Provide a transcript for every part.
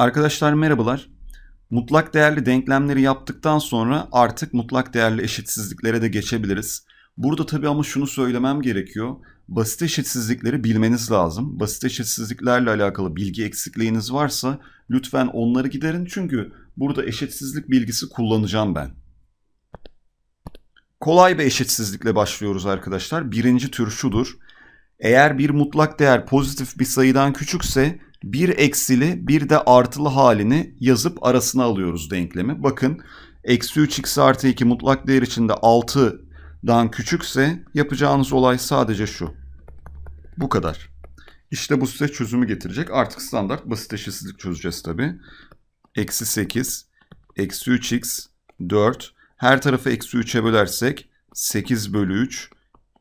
Arkadaşlar merhabalar. Mutlak değerli denklemleri yaptıktan sonra artık mutlak değerli eşitsizliklere de geçebiliriz. Burada tabi ama şunu söylemem gerekiyor. Basit eşitsizlikleri bilmeniz lazım. Basit eşitsizliklerle alakalı bilgi eksikliğiniz varsa lütfen onları giderin. Çünkü burada eşitsizlik bilgisi kullanacağım ben. Kolay bir eşitsizlikle başlıyoruz arkadaşlar. Birinci tür şudur. Eğer bir mutlak değer pozitif bir sayıdan küçükse bir eksili bir de artılı halini yazıp arasına alıyoruz denklemi. Bakın eksi 3x artı 2 mutlak değer içinde 6'dan küçükse yapacağınız olay sadece şu. Bu kadar. İşte bu size çözümü getirecek. Artık standart basit eşitsizlik çözeceğiz tabi. Eksi 8, eksi 3x, 4. Her tarafı eksi 3'e bölersek 8 bölü 3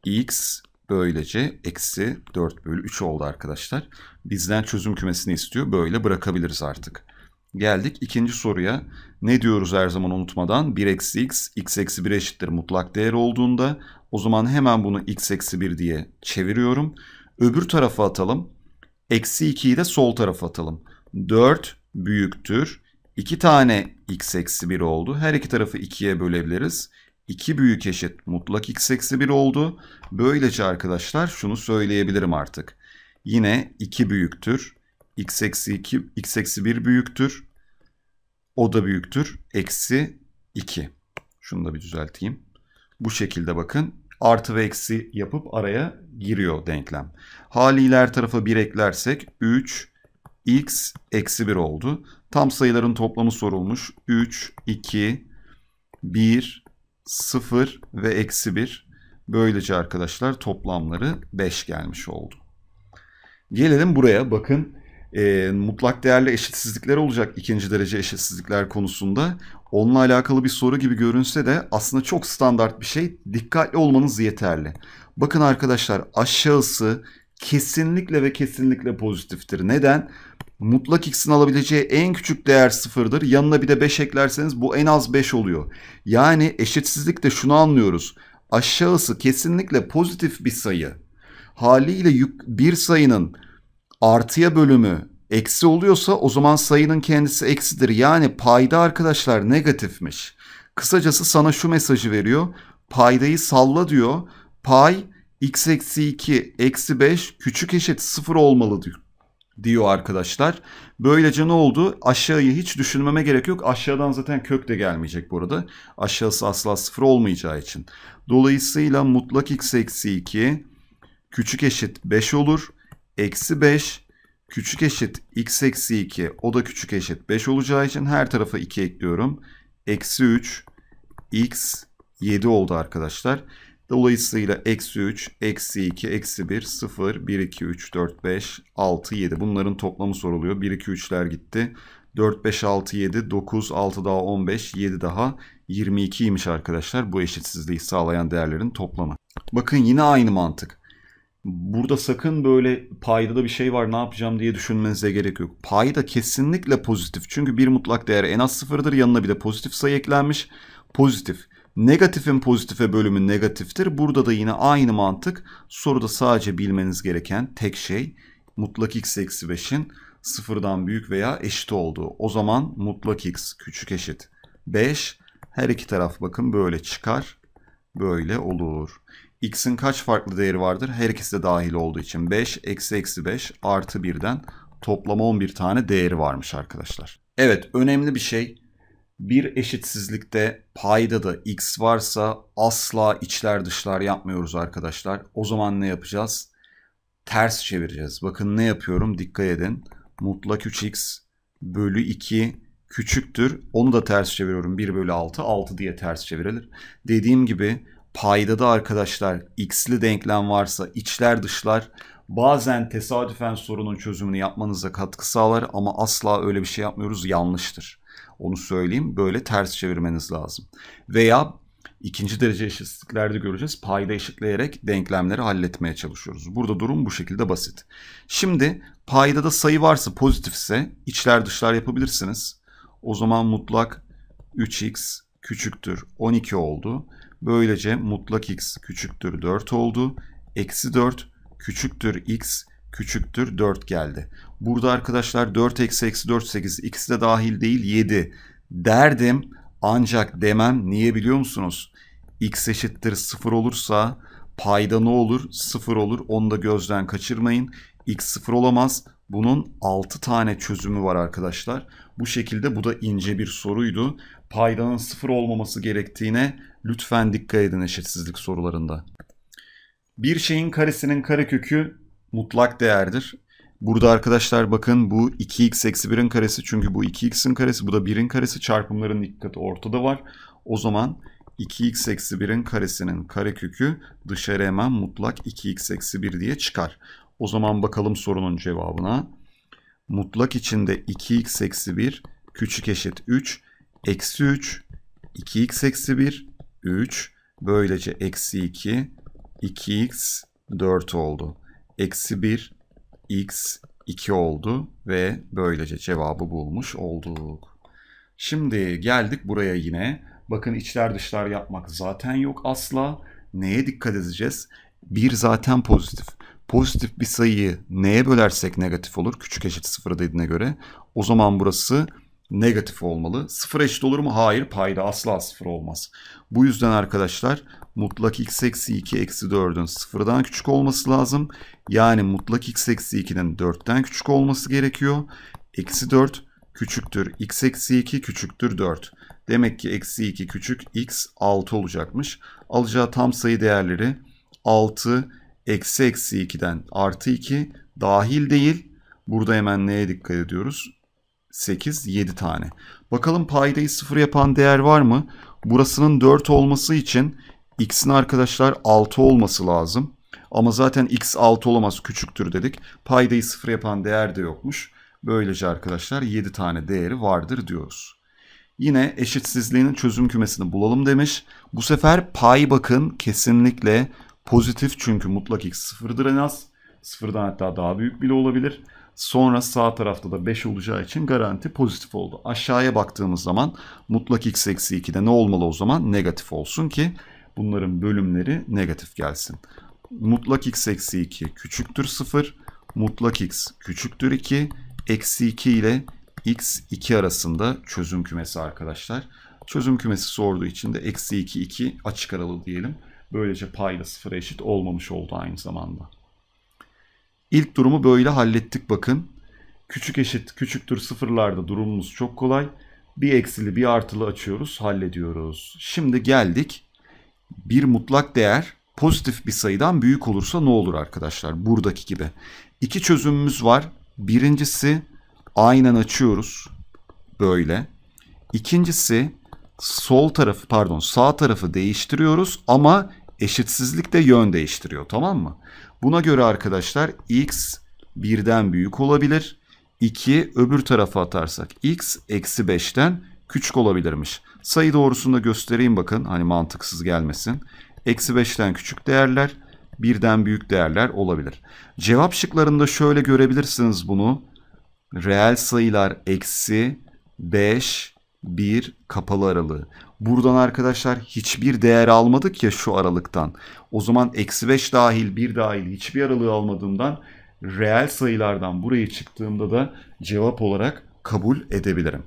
x Böylece eksi 4 bölü 3 oldu arkadaşlar. Bizden çözüm kümesini istiyor. Böyle bırakabiliriz artık. Geldik ikinci soruya. Ne diyoruz her zaman unutmadan? 1 eksi x, x eksi 1 eşittir mutlak değer olduğunda. O zaman hemen bunu x eksi 1 diye çeviriyorum. Öbür tarafa atalım. Eksi 2'yi de sol tarafa atalım. 4 büyüktür. 2 tane x eksi 1 oldu. Her iki tarafı 2'ye bölebiliriz. 2 büyük eşit mutlak x eksi 1 oldu. Böylece arkadaşlar şunu söyleyebilirim artık. Yine 2 büyüktür. x eksi 2, x eksi 1 büyüktür. O da büyüktür. Eksi 2. Şunu da bir düzelteyim. Bu şekilde bakın. Artı ve eksi yapıp araya giriyor denklem. Haliyle her tarafa 1 eklersek 3 x eksi 1 oldu. Tam sayıların toplamı sorulmuş. 3, 2, 1, 0 ve eksi 1. Böylece arkadaşlar toplamları 5 gelmiş oldu. Gelelim buraya bakın e, mutlak değerli eşitsizlikler olacak ikinci derece eşitsizlikler konusunda. Onunla alakalı bir soru gibi görünse de aslında çok standart bir şey. Dikkatli olmanız yeterli. Bakın arkadaşlar aşağısı kesinlikle ve kesinlikle pozitiftir. Neden? Mutlak x'in alabileceği en küçük değer sıfırdır. Yanına bir de 5 eklerseniz bu en az 5 oluyor. Yani eşitsizlikte şunu anlıyoruz. Aşağısı kesinlikle pozitif bir sayı. Haliyle bir sayının artıya bölümü eksi oluyorsa o zaman sayının kendisi eksidir. Yani payda arkadaşlar negatifmiş. Kısacası sana şu mesajı veriyor. Paydayı salla diyor. Pay x eksi 2 eksi 5 küçük eşit 0 olmalı diyor diyor arkadaşlar. Böylece ne oldu? Aşağıyı hiç düşünmeme gerek yok. Aşağıdan zaten kök de gelmeyecek bu arada. Aşağısı asla sıfır olmayacağı için. Dolayısıyla mutlak x eksi 2 küçük eşit 5 olur. Eksi 5 küçük eşit x eksi 2 o da küçük eşit 5 olacağı için her tarafa 2 ekliyorum. Eksi 3 x 7 oldu arkadaşlar. Dolayısıyla eksi 3, eksi 2, eksi 1, 0, 1, 2, 3, 4, 5, 6, 7. Bunların toplamı soruluyor. 1, 2, 3'ler gitti. 4, 5, 6, 7, 9, 6 daha 15, 7 daha 22'ymiş arkadaşlar. Bu eşitsizliği sağlayan değerlerin toplamı. Bakın yine aynı mantık. Burada sakın böyle payda da bir şey var ne yapacağım diye düşünmenize gerek yok. Payda kesinlikle pozitif. Çünkü bir mutlak değer en az sıfırdır. Yanına bir de pozitif sayı eklenmiş. Pozitif. Negatifin pozitife bölümü negatiftir. Burada da yine aynı mantık. Soruda sadece bilmeniz gereken tek şey mutlak x eksi 5'in sıfırdan büyük veya eşit olduğu. O zaman mutlak x küçük eşit 5. Her iki taraf bakın böyle çıkar. Böyle olur. X'in kaç farklı değeri vardır? Her ikisi de dahil olduğu için 5, eksi eksi 5 artı 1'den toplam 11 tane değeri varmış arkadaşlar. Evet önemli bir şey bir eşitsizlikte payda da x varsa asla içler dışlar yapmıyoruz arkadaşlar. O zaman ne yapacağız? Ters çevireceğiz. Bakın ne yapıyorum dikkat edin. Mutlak 3x bölü 2 küçüktür. Onu da ters çeviriyorum. 1 bölü 6. 6 diye ters çevirilir. Dediğim gibi payda da arkadaşlar x'li denklem varsa içler dışlar bazen tesadüfen sorunun çözümünü yapmanıza katkı sağlar ama asla öyle bir şey yapmıyoruz yanlıştır. Onu söyleyeyim böyle ters çevirmeniz lazım. Veya ikinci derece eşitsizliklerde göreceğiz. Payda eşitleyerek denklemleri halletmeye çalışıyoruz. Burada durum bu şekilde basit. Şimdi payda da sayı varsa pozitifse içler dışlar yapabilirsiniz. O zaman mutlak 3x küçüktür 12 oldu. Böylece mutlak x küçüktür 4 oldu. Eksi 4 küçüktür x küçüktür 4 geldi. Burada arkadaşlar 4 eksi eksi 4 8 ikisi de dahil değil 7 derdim. Ancak demem niye biliyor musunuz? x eşittir 0 olursa payda ne olur? 0 olur. Onu da gözden kaçırmayın. x 0 olamaz. Bunun 6 tane çözümü var arkadaşlar. Bu şekilde bu da ince bir soruydu. Paydanın 0 olmaması gerektiğine lütfen dikkat edin eşitsizlik sorularında. Bir şeyin karesinin karekökü mutlak değerdir. Burada arkadaşlar bakın bu 2x eksi 1'in karesi çünkü bu 2x'in karesi bu da 1'in karesi çarpımların ilk ortada var. O zaman 2x eksi 1'in karesinin karekökü dışarı hemen mutlak 2x eksi 1 diye çıkar. O zaman bakalım sorunun cevabına. Mutlak içinde 2x eksi 1 küçük eşit 3 eksi 3 2x eksi 1 3 böylece eksi 2 2x 4 oldu. Eksi 1 x 2 oldu ve böylece cevabı bulmuş olduk. Şimdi geldik buraya yine. Bakın içler dışlar yapmak zaten yok asla. Neye dikkat edeceğiz? 1 zaten pozitif. Pozitif bir sayıyı neye bölersek negatif olur? Küçük eşit sıfıra dediğine göre. O zaman burası negatif olmalı. Sıfır eşit olur mu? Hayır payda asla sıfır olmaz. Bu yüzden arkadaşlar mutlak x eksi 2 eksi 4'ün sıfırdan küçük olması lazım. Yani mutlak x eksi 2'nin 4'ten küçük olması gerekiyor. Eksi 4 küçüktür x eksi 2 küçüktür 4. Demek ki eksi 2 küçük x 6 olacakmış. Alacağı tam sayı değerleri 6 eksi eksi 2'den artı 2 dahil değil. Burada hemen neye dikkat ediyoruz? 8, 7 tane. Bakalım paydayı 0 yapan değer var mı? Burasının 4 olması için x'in arkadaşlar 6 olması lazım. Ama zaten x 6 olamaz küçüktür dedik. Paydayı 0 yapan değer de yokmuş. Böylece arkadaşlar 7 tane değeri vardır diyoruz. Yine eşitsizliğinin çözüm kümesini bulalım demiş. Bu sefer pay bakın kesinlikle pozitif çünkü mutlak x sıfırdır en az. Sıfırdan hatta daha büyük bile olabilir. Sonra sağ tarafta da 5 olacağı için garanti pozitif oldu. Aşağıya baktığımız zaman mutlak x eksi 2'de ne olmalı o zaman? Negatif olsun ki bunların bölümleri negatif gelsin. Mutlak x eksi 2 küçüktür 0. Mutlak x küçüktür 2. Eksi 2 ile x 2 arasında çözüm kümesi arkadaşlar. Çözüm kümesi sorduğu için de eksi 2 2 açık aralı diyelim. Böylece payda sıfıra eşit olmamış oldu aynı zamanda. İlk durumu böyle hallettik bakın. Küçük eşit küçüktür sıfırlarda durumumuz çok kolay. Bir eksili bir artılı açıyoruz hallediyoruz. Şimdi geldik bir mutlak değer pozitif bir sayıdan büyük olursa ne olur arkadaşlar buradaki gibi. İki çözümümüz var. Birincisi aynen açıyoruz böyle. İkincisi sol tarafı pardon sağ tarafı değiştiriyoruz ama eşitsizlik de yön değiştiriyor tamam mı? Buna göre arkadaşlar x birden büyük olabilir. 2 öbür tarafa atarsak x eksi 5'ten küçük olabilirmiş. Sayı doğrusunu da göstereyim bakın hani mantıksız gelmesin. Eksi 5'ten küçük değerler birden büyük değerler olabilir. Cevap şıklarında şöyle görebilirsiniz bunu. Reel sayılar eksi 5 bir kapalı aralığı. Buradan arkadaşlar hiçbir değer almadık ya şu aralıktan. O zaman eksi 5 dahil 1 dahil hiçbir aralığı almadığımdan reel sayılardan buraya çıktığımda da cevap olarak kabul edebilirim.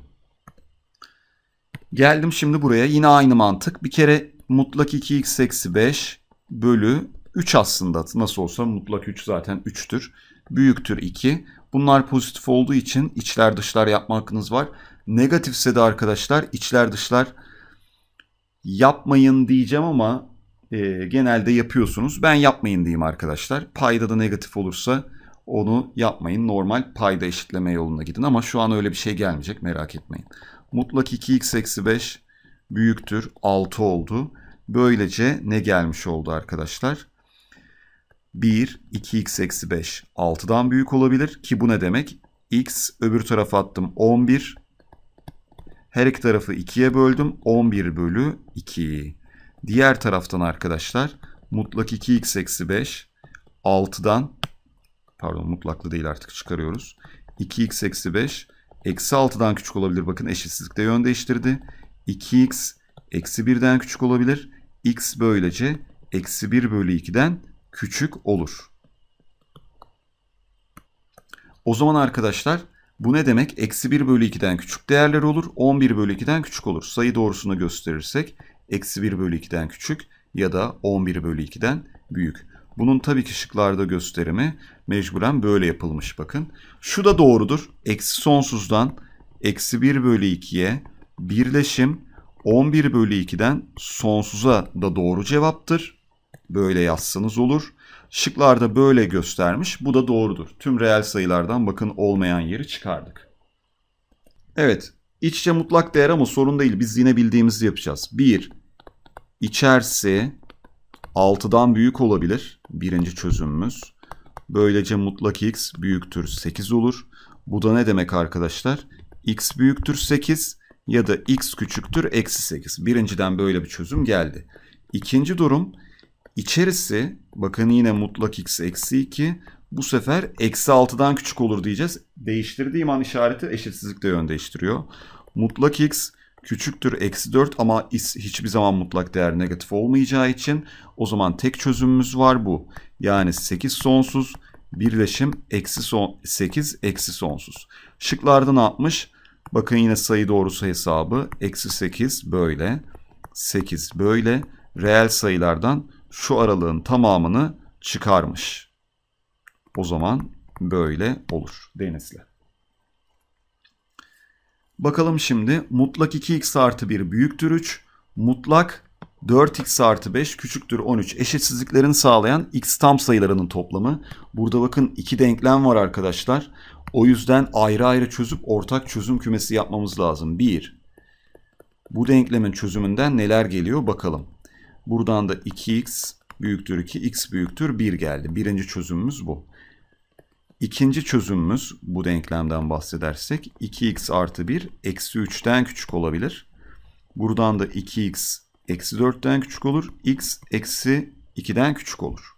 Geldim şimdi buraya yine aynı mantık. Bir kere mutlak 2x eksi 5 bölü 3 aslında nasıl olsa mutlak 3 zaten 3'tür. Büyüktür 2. Bunlar pozitif olduğu için içler dışlar yapma hakkınız var. Negatifse de arkadaşlar içler dışlar yapmayın diyeceğim ama e, genelde yapıyorsunuz. Ben yapmayın diyeyim arkadaşlar. Payda da negatif olursa onu yapmayın. Normal payda eşitleme yoluna gidin ama şu an öyle bir şey gelmeyecek merak etmeyin. Mutlak 2x eksi 5 büyüktür 6 oldu. Böylece ne gelmiş oldu arkadaşlar? 1, 2x eksi 5 6'dan büyük olabilir ki bu ne demek? x öbür tarafa attım 11, her iki tarafı 2'ye böldüm. 11 bölü 2. Diğer taraftan arkadaşlar mutlak 2x eksi 5 6'dan pardon mutlaklı değil artık çıkarıyoruz. 2x eksi 5 eksi 6'dan küçük olabilir. Bakın eşitsizlikte yön değiştirdi. 2x eksi 1'den küçük olabilir. x böylece eksi 1 bölü 2'den küçük olur. O zaman arkadaşlar bu ne demek? Eksi 1 bölü 2'den küçük değerler olur. 11 bölü 2'den küçük olur. Sayı doğrusunu gösterirsek eksi 1 bölü 2'den küçük ya da 11 bölü 2'den büyük. Bunun tabii ki şıklarda gösterimi mecburen böyle yapılmış bakın. Şu da doğrudur. Eksi sonsuzdan eksi 1 bölü 2'ye birleşim 11 bölü 2'den sonsuza da doğru cevaptır. Böyle yazsanız olur. Şıklarda böyle göstermiş. Bu da doğrudur. Tüm reel sayılardan bakın olmayan yeri çıkardık. Evet. İç içe mutlak değer ama sorun değil. Biz yine bildiğimizi yapacağız. 1. İçerisi 6'dan büyük olabilir. Birinci çözümümüz. Böylece mutlak x büyüktür 8 olur. Bu da ne demek arkadaşlar? x büyüktür 8 ya da x küçüktür eksi 8. Birinciden böyle bir çözüm geldi. İkinci durum İçerisi bakın yine mutlak x eksi 2 bu sefer eksi 6'dan küçük olur diyeceğiz. Değiştirdiğim an işareti eşitsizlikle yön değiştiriyor. Mutlak x küçüktür eksi 4 ama hiçbir zaman mutlak değer negatif olmayacağı için o zaman tek çözümümüz var bu. Yani 8 sonsuz birleşim eksi son, 8 eksi sonsuz. Şıklardan 60 bakın yine sayı doğrusu hesabı eksi 8 böyle 8 böyle reel sayılardan şu aralığın tamamını çıkarmış. O zaman böyle olur denizle. Bakalım şimdi mutlak 2x artı 1 büyüktür 3. Mutlak 4x artı 5 küçüktür 13 eşitsizliklerini sağlayan x tam sayılarının toplamı. Burada bakın iki denklem var arkadaşlar. O yüzden ayrı ayrı çözüp ortak çözüm kümesi yapmamız lazım. 1. Bu denklemin çözümünden neler geliyor bakalım. Buradan da 2x büyüktür 2, x büyüktür 1 geldi. Birinci çözümümüz bu. İkinci çözümümüz bu denklemden bahsedersek 2x artı 1 eksi 3'ten küçük olabilir. Buradan da 2x eksi 4'ten küçük olur. x eksi 2'den küçük olur.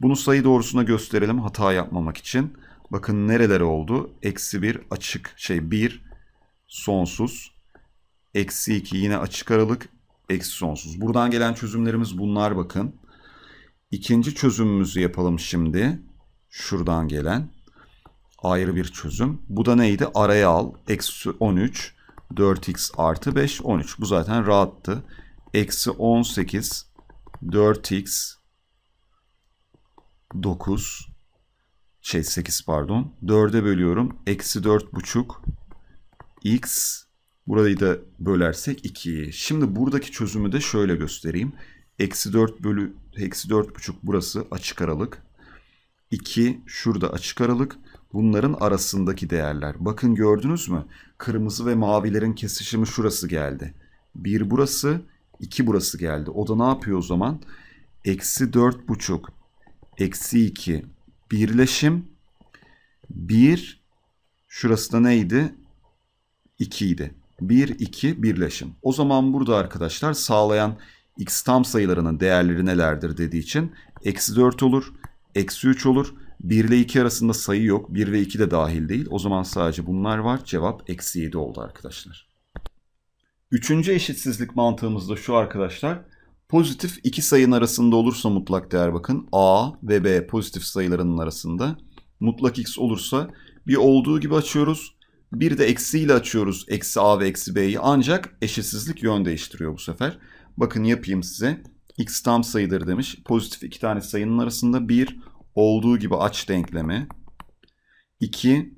Bunu sayı doğrusuna gösterelim hata yapmamak için. Bakın nereler oldu? Eksi 1 açık şey 1 sonsuz. Eksi 2 yine açık aralık eksi sonsuz. Buradan gelen çözümlerimiz bunlar bakın. İkinci çözümümüzü yapalım şimdi. Şuradan gelen ayrı bir çözüm. Bu da neydi? Araya al. Eksi 13. 4x artı 5. 13. Bu zaten rahattı. Eksi 18. 4x 9 şey 8 pardon. 4'e bölüyorum. Eksi 4 buçuk x Burayı da bölersek 2. Şimdi buradaki çözümü de şöyle göstereyim. Eksi 4 bölü, eksi 4 buçuk burası açık aralık. 2 şurada açık aralık. Bunların arasındaki değerler. Bakın gördünüz mü? Kırmızı ve mavilerin kesişimi şurası geldi. 1 burası, 2 burası geldi. O da ne yapıyor o zaman? Eksi 4 buçuk, eksi 2 birleşim 1 bir, şurası da neydi? 2 idi. 1, 2 birleşim. O zaman burada arkadaşlar sağlayan x tam sayılarının değerleri nelerdir dediği için eksi 4 olur, eksi 3 olur. 1 ile 2 arasında sayı yok. 1 ve 2 de dahil değil. O zaman sadece bunlar var. Cevap eksi 7 oldu arkadaşlar. Üçüncü eşitsizlik mantığımız da şu arkadaşlar. Pozitif iki sayının arasında olursa mutlak değer bakın. A ve B pozitif sayılarının arasında. Mutlak x olursa bir olduğu gibi açıyoruz. Bir de eksiyle açıyoruz eksi a ve eksi b'yi ancak eşitsizlik yön değiştiriyor bu sefer. Bakın yapayım size. x tam sayıdır demiş. Pozitif iki tane sayının arasında bir olduğu gibi aç denklemi. 2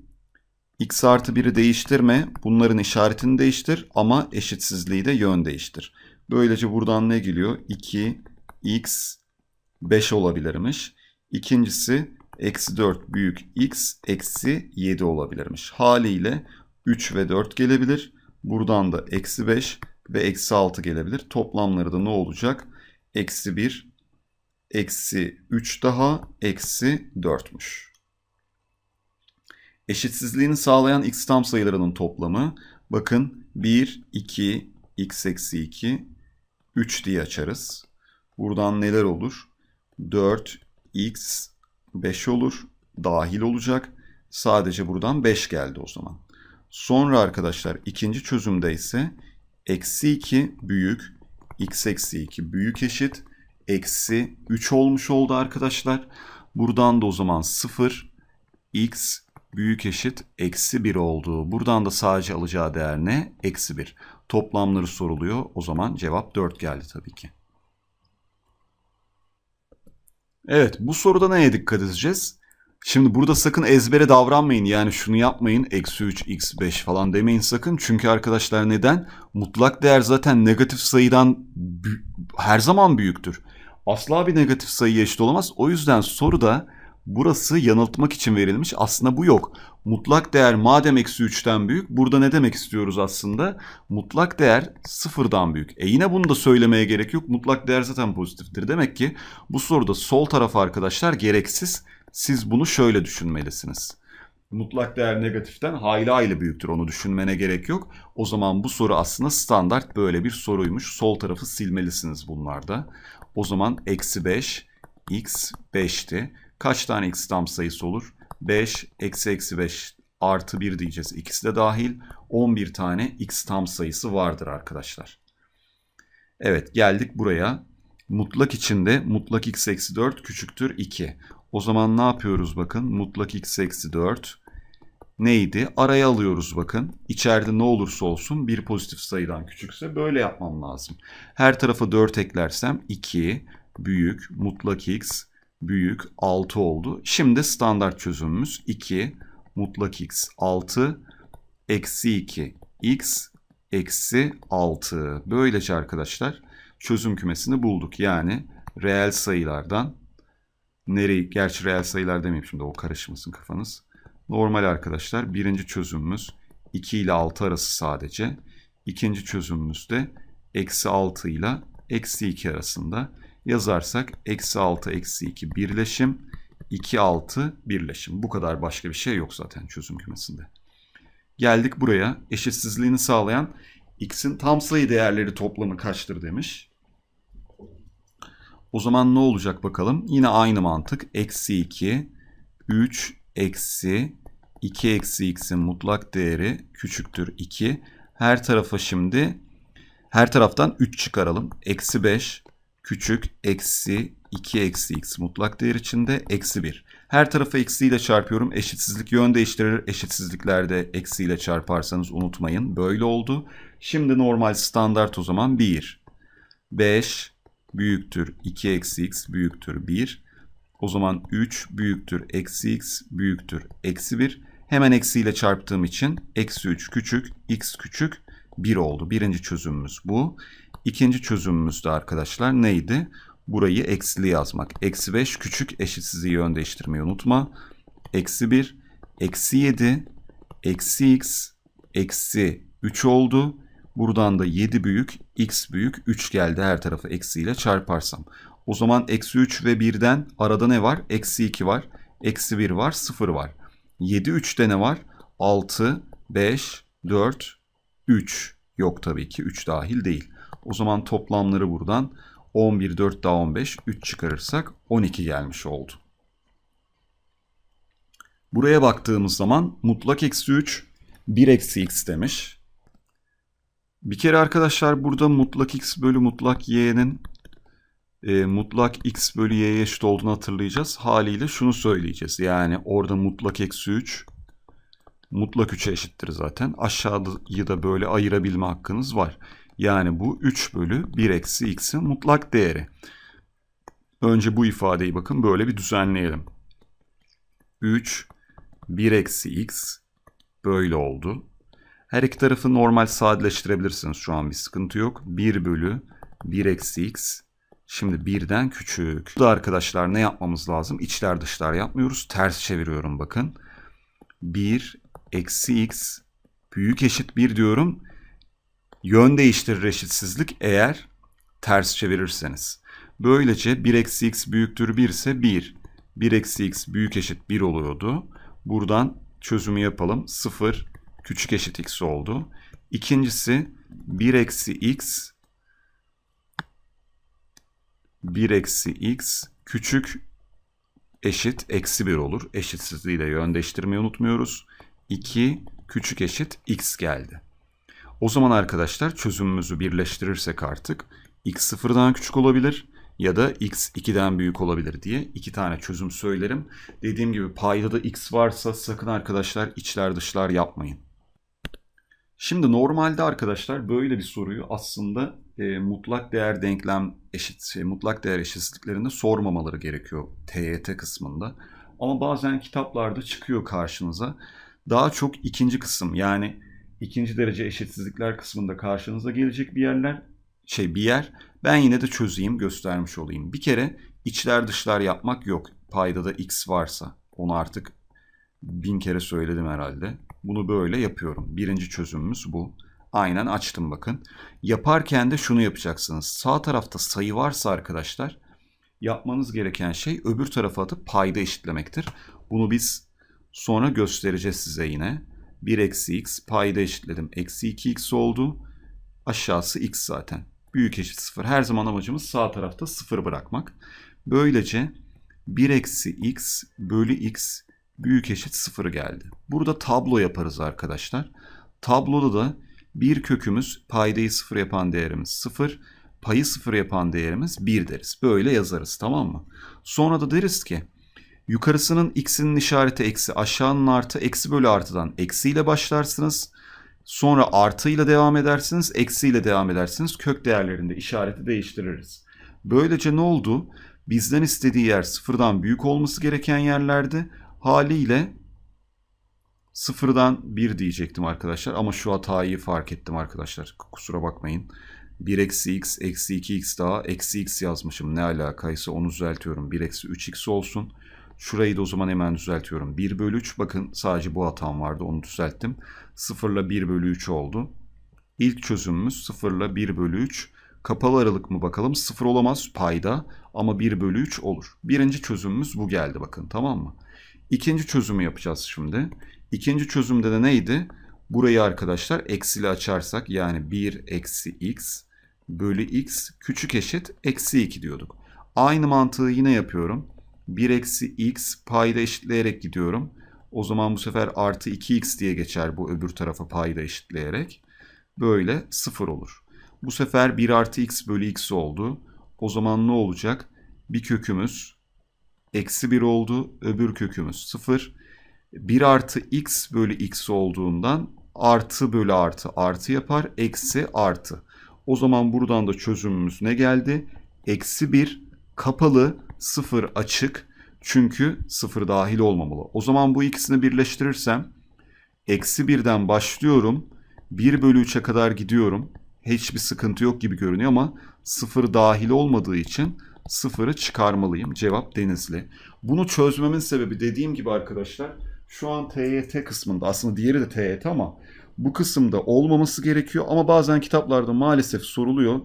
x artı 1'i değiştirme. Bunların işaretini değiştir ama eşitsizliği de yön değiştir. Böylece buradan ne geliyor? 2 x 5 olabilirmiş. İkincisi eksi 4 büyük x eksi 7 olabilirmiş. Haliyle 3 ve 4 gelebilir. Buradan da eksi 5 ve eksi 6 gelebilir. Toplamları da ne olacak? Eksi 1, eksi 3 daha, eksi 4'müş. Eşitsizliğini sağlayan x tam sayılarının toplamı. Bakın 1, 2, x eksi 2, 3 diye açarız. Buradan neler olur? 4, x 5 olur. Dahil olacak. Sadece buradan 5 geldi o zaman. Sonra arkadaşlar ikinci çözümde ise eksi 2 büyük x eksi 2 büyük eşit eksi 3 olmuş oldu arkadaşlar. Buradan da o zaman 0 x büyük eşit eksi 1 oldu. Buradan da sadece alacağı değer ne? Eksi 1. Toplamları soruluyor. O zaman cevap 4 geldi tabii ki. Evet bu soruda neye dikkat edeceğiz? Şimdi burada sakın ezbere davranmayın. Yani şunu yapmayın. Eksi 3, x 5 falan demeyin sakın. Çünkü arkadaşlar neden? Mutlak değer zaten negatif sayıdan her zaman büyüktür. Asla bir negatif sayıya eşit olamaz. O yüzden soruda Burası yanıltmak için verilmiş. Aslında bu yok. Mutlak değer madem eksi 3'ten büyük. Burada ne demek istiyoruz aslında? Mutlak değer sıfırdan büyük. E yine bunu da söylemeye gerek yok. Mutlak değer zaten pozitiftir. Demek ki bu soruda sol tarafı arkadaşlar gereksiz. Siz bunu şöyle düşünmelisiniz. Mutlak değer negatiften hayli hayli büyüktür. Onu düşünmene gerek yok. O zaman bu soru aslında standart böyle bir soruymuş. Sol tarafı silmelisiniz bunlarda. O zaman eksi 5 x 5'ti. Kaç tane x tam sayısı olur? 5, eksi eksi 5 artı 1 diyeceğiz. İkisi de dahil 11 tane x tam sayısı vardır arkadaşlar. Evet geldik buraya. Mutlak içinde mutlak x eksi 4 küçüktür 2. O zaman ne yapıyoruz bakın? Mutlak x eksi 4 neydi? Araya alıyoruz bakın. İçeride ne olursa olsun bir pozitif sayıdan küçükse böyle yapmam lazım. Her tarafa 4 eklersem 2 büyük mutlak x büyük 6 oldu. Şimdi standart çözümümüz 2 mutlak x 6 eksi 2 x eksi 6. Böylece arkadaşlar çözüm kümesini bulduk. Yani reel sayılardan nereyi gerçi reel sayılar demeyeyim şimdi o karışmasın kafanız. Normal arkadaşlar birinci çözümümüz 2 ile 6 arası sadece. İkinci çözümümüz de eksi 6 ile eksi 2 arasında yazarsak eksi 6 eksi 2 birleşim 2 6 birleşim. Bu kadar başka bir şey yok zaten çözüm kümesinde. Geldik buraya eşitsizliğini sağlayan x'in tam sayı değerleri toplamı kaçtır demiş. O zaman ne olacak bakalım? Yine aynı mantık. Eksi 2, 3, eksi 2 eksi x'in mutlak değeri küçüktür 2. Her tarafa şimdi her taraftan 3 çıkaralım. Eksi 5 küçük eksi 2 eksi x mutlak değer içinde eksi 1. Her tarafı eksiyle çarpıyorum. Eşitsizlik yön değiştirir. Eşitsizliklerde eksiyle çarparsanız unutmayın. Böyle oldu. Şimdi normal standart o zaman 1. 5 büyüktür 2 eksi x büyüktür 1. O zaman 3 büyüktür eksi x büyüktür eksi 1. Hemen eksiyle çarptığım için eksi 3 küçük x küçük 1 oldu. Birinci çözümümüz bu. İkinci çözümümüz de arkadaşlar neydi? Burayı eksili yazmak. Eksi 5 küçük eşitsizliği yön değiştirmeyi unutma. Eksi 1, eksi 7, eksi x, eksi 3 oldu. Buradan da 7 büyük, x büyük, 3 geldi her tarafı eksiyle çarparsam. O zaman eksi 3 ve 1'den arada ne var? Eksi 2 var, eksi 1 var, 0 var. 7, 3'te ne var? 6, 5, 4, 3 yok tabii ki 3 dahil değil. O zaman toplamları buradan 11, 4 daha 15, 3 çıkarırsak 12 gelmiş oldu. Buraya baktığımız zaman mutlak eksi 3, 1 eksi x demiş. Bir kere arkadaşlar burada mutlak x bölü mutlak y'nin e, mutlak x bölü y'ye eşit olduğunu hatırlayacağız. Haliyle şunu söyleyeceğiz. Yani orada mutlak eksi 3 mutlak 3'e eşittir zaten. Aşağıyı da böyle ayırabilme hakkınız var. Yani bu 3 bölü 1 eksi x'in mutlak değeri. Önce bu ifadeyi bakın böyle bir düzenleyelim. 3, 1 eksi x böyle oldu. Her iki tarafı normal sadeleştirebilirsiniz. Şu an bir sıkıntı yok. 1 bölü 1 eksi x. Şimdi birden küçük. Bu da arkadaşlar ne yapmamız lazım? İçler dışlar yapmıyoruz. Ters çeviriyorum bakın. 1 eksi x büyük eşit 1 diyorum. Yön değiştirir eşitsizlik eğer ters çevirirseniz. Böylece 1 eksi x büyüktür 1 ise 1. 1 eksi x büyük eşit 1 oluyordu. Buradan çözümü yapalım. 0 küçük eşit x oldu. İkincisi 1 eksi x 1 eksi x küçük eşit eksi 1 olur. Eşitsizliği de yön değiştirmeyi unutmuyoruz. 2 küçük eşit x geldi. O zaman arkadaşlar çözümümüzü birleştirirsek artık x sıfırdan küçük olabilir ya da x 2'den büyük olabilir diye iki tane çözüm söylerim. Dediğim gibi payda da x varsa sakın arkadaşlar içler dışlar yapmayın. Şimdi normalde arkadaşlar böyle bir soruyu aslında e, mutlak değer denklem eşit şey, mutlak değer eşitsizliklerinde sormamaları gerekiyor TYT kısmında. Ama bazen kitaplarda çıkıyor karşınıza. Daha çok ikinci kısım yani ikinci derece eşitsizlikler kısmında karşınıza gelecek bir yerler şey bir yer. Ben yine de çözeyim göstermiş olayım. Bir kere içler dışlar yapmak yok. Payda da x varsa onu artık bin kere söyledim herhalde. Bunu böyle yapıyorum. Birinci çözümümüz bu. Aynen açtım bakın. Yaparken de şunu yapacaksınız. Sağ tarafta sayı varsa arkadaşlar yapmanız gereken şey öbür tarafa atıp payda eşitlemektir. Bunu biz sonra göstereceğiz size yine. 1 eksi x payda eşitledim. Eksi 2x oldu. Aşağısı x zaten. Büyük eşit 0. Her zaman amacımız sağ tarafta 0 bırakmak. Böylece 1 eksi x bölü x büyük eşit 0 geldi. Burada tablo yaparız arkadaşlar. Tabloda da bir kökümüz paydayı 0 yapan değerimiz 0. Payı 0 yapan değerimiz 1 deriz. Böyle yazarız tamam mı? Sonra da deriz ki Yukarısının x'inin işareti eksi aşağının artı eksi bölü artıdan eksiyle başlarsınız. Sonra artıyla devam edersiniz eksiyle devam edersiniz kök değerlerinde işareti değiştiririz. Böylece ne oldu? Bizden istediği yer sıfırdan büyük olması gereken yerlerde haliyle sıfırdan bir diyecektim arkadaşlar. Ama şu hatayı fark ettim arkadaşlar. Kusura bakmayın. 1 eksi x eksi 2x daha eksi x yazmışım. Ne alakaysa onu düzeltiyorum. 1 eksi 3x olsun. Şurayı da o zaman hemen düzeltiyorum. 1 bölü 3 bakın sadece bu hatam vardı onu düzelttim. 0 ile 1 bölü 3 oldu. İlk çözümümüz 0 ile 1 bölü 3. Kapalı aralık mı bakalım? 0 olamaz payda ama 1 bölü 3 olur. Birinci çözümümüz bu geldi bakın tamam mı? İkinci çözümü yapacağız şimdi. İkinci çözümde de neydi? Burayı arkadaşlar eksili açarsak yani 1 eksi x bölü x küçük eşit eksi 2 diyorduk. Aynı mantığı yine yapıyorum. 1 eksi x payda eşitleyerek gidiyorum. O zaman bu sefer artı 2x diye geçer bu öbür tarafa payda eşitleyerek. Böyle 0 olur. Bu sefer 1 artı x bölü x oldu. O zaman ne olacak? Bir kökümüz eksi 1 oldu. Öbür kökümüz 0. 1 artı x bölü x olduğundan artı bölü artı artı yapar. Eksi artı. O zaman buradan da çözümümüz ne geldi? Eksi 1 kapalı sıfır açık çünkü sıfır dahil olmamalı. O zaman bu ikisini birleştirirsem eksi birden başlıyorum 1 bölü 3'e kadar gidiyorum. Hiçbir sıkıntı yok gibi görünüyor ama sıfır dahil olmadığı için sıfırı çıkarmalıyım. Cevap Denizli. Bunu çözmemin sebebi dediğim gibi arkadaşlar şu an TYT kısmında aslında diğeri de TYT ama bu kısımda olmaması gerekiyor ama bazen kitaplarda maalesef soruluyor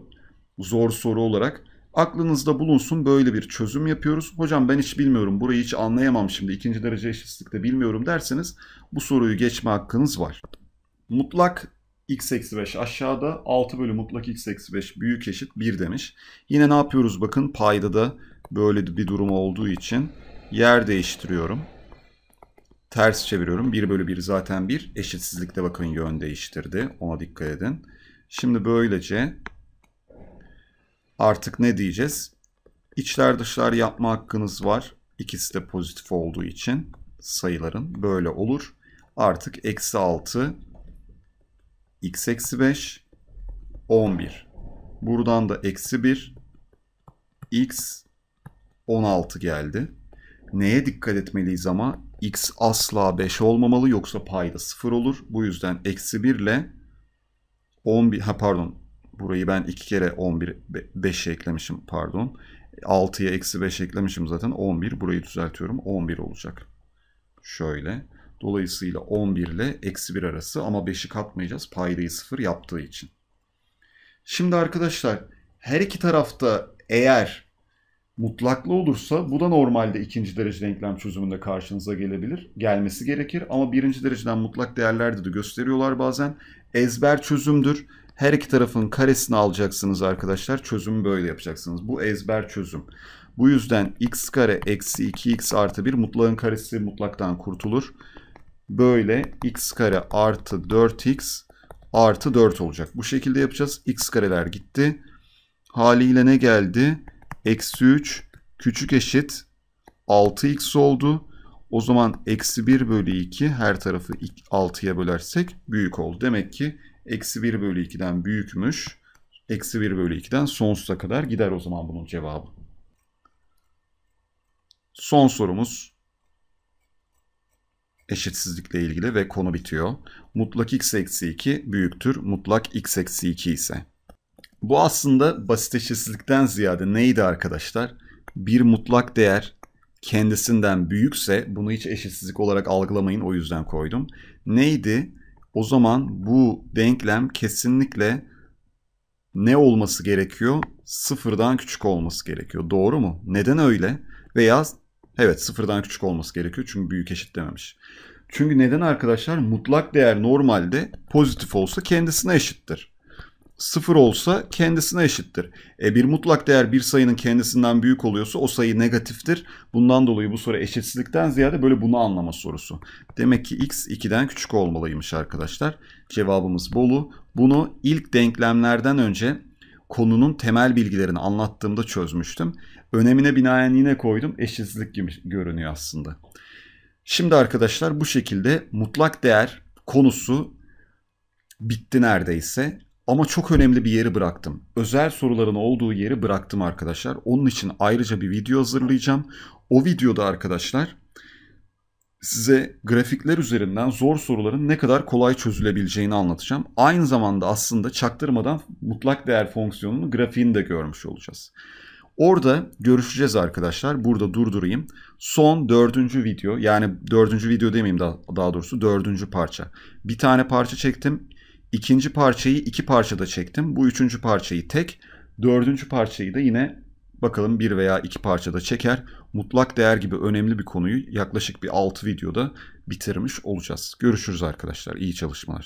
zor soru olarak. Aklınızda bulunsun böyle bir çözüm yapıyoruz. Hocam ben hiç bilmiyorum burayı hiç anlayamam şimdi ikinci derece eşitsizlikte bilmiyorum derseniz bu soruyu geçme hakkınız var. Mutlak x eksi 5 aşağıda 6 bölü mutlak x eksi 5 büyük eşit 1 demiş. Yine ne yapıyoruz bakın payda da böyle bir durum olduğu için yer değiştiriyorum. Ters çeviriyorum 1 bölü 1 zaten 1 eşitsizlikte bakın yön değiştirdi ona dikkat edin. Şimdi böylece artık ne diyeceğiz? İçler dışlar yapma hakkınız var. İkisi de pozitif olduğu için sayıların böyle olur. Artık eksi 6 x eksi 5 11. Buradan da eksi 1 x 16 geldi. Neye dikkat etmeliyiz ama? x asla 5 olmamalı yoksa payda 0 olur. Bu yüzden eksi 1 ile 11 ha pardon Burayı ben iki kere 11 5 eklemişim pardon. 6'ya eksi 5 eklemişim zaten 11. Burayı düzeltiyorum 11 olacak. Şöyle. Dolayısıyla 11 ile eksi 1 arası ama 5'i katmayacağız paydayı 0 yaptığı için. Şimdi arkadaşlar her iki tarafta eğer mutlaklı olursa bu da normalde ikinci derece denklem çözümünde karşınıza gelebilir. Gelmesi gerekir ama birinci dereceden mutlak değerlerde de gösteriyorlar bazen. Ezber çözümdür. Her iki tarafın karesini alacaksınız arkadaşlar. Çözümü böyle yapacaksınız. Bu ezber çözüm. Bu yüzden x kare eksi 2x artı 1 mutlağın karesi mutlaktan kurtulur. Böyle x kare artı 4x artı 4 olacak. Bu şekilde yapacağız. x kareler gitti. Haliyle ne geldi? Eksi 3 küçük eşit 6x oldu. O zaman eksi 1 bölü 2 her tarafı 6'ya bölersek büyük oldu. Demek ki Eksi 1 bölü 2'den büyükmüş. Eksi 1 bölü 2'den sonsuza kadar gider o zaman bunun cevabı. Son sorumuz eşitsizlikle ilgili ve konu bitiyor. Mutlak x eksi 2 büyüktür mutlak x eksi 2 ise. Bu aslında basit eşitsizlikten ziyade neydi arkadaşlar? Bir mutlak değer kendisinden büyükse bunu hiç eşitsizlik olarak algılamayın o yüzden koydum. Neydi? o zaman bu denklem kesinlikle ne olması gerekiyor? Sıfırdan küçük olması gerekiyor. Doğru mu? Neden öyle? Veya evet sıfırdan küçük olması gerekiyor çünkü büyük eşit dememiş. Çünkü neden arkadaşlar? Mutlak değer normalde pozitif olsa kendisine eşittir sıfır olsa kendisine eşittir. E bir mutlak değer bir sayının kendisinden büyük oluyorsa o sayı negatiftir. Bundan dolayı bu soru eşitsizlikten ziyade böyle bunu anlama sorusu. Demek ki x 2'den küçük olmalıymış arkadaşlar. Cevabımız Bolu. Bunu ilk denklemlerden önce konunun temel bilgilerini anlattığımda çözmüştüm. Önemine binaen yine koydum. Eşitsizlik gibi görünüyor aslında. Şimdi arkadaşlar bu şekilde mutlak değer konusu bitti neredeyse. Ama çok önemli bir yeri bıraktım. Özel soruların olduğu yeri bıraktım arkadaşlar. Onun için ayrıca bir video hazırlayacağım. O videoda arkadaşlar size grafikler üzerinden zor soruların ne kadar kolay çözülebileceğini anlatacağım. Aynı zamanda aslında çaktırmadan mutlak değer fonksiyonunun grafiğini de görmüş olacağız. Orada görüşeceğiz arkadaşlar. Burada durdurayım. Son dördüncü video yani dördüncü video demeyeyim daha, daha doğrusu dördüncü parça. Bir tane parça çektim. İkinci parçayı iki parçada çektim. Bu üçüncü parçayı tek. Dördüncü parçayı da yine bakalım bir veya iki parçada çeker. Mutlak değer gibi önemli bir konuyu yaklaşık bir 6 videoda bitirmiş olacağız. Görüşürüz arkadaşlar. İyi çalışmalar.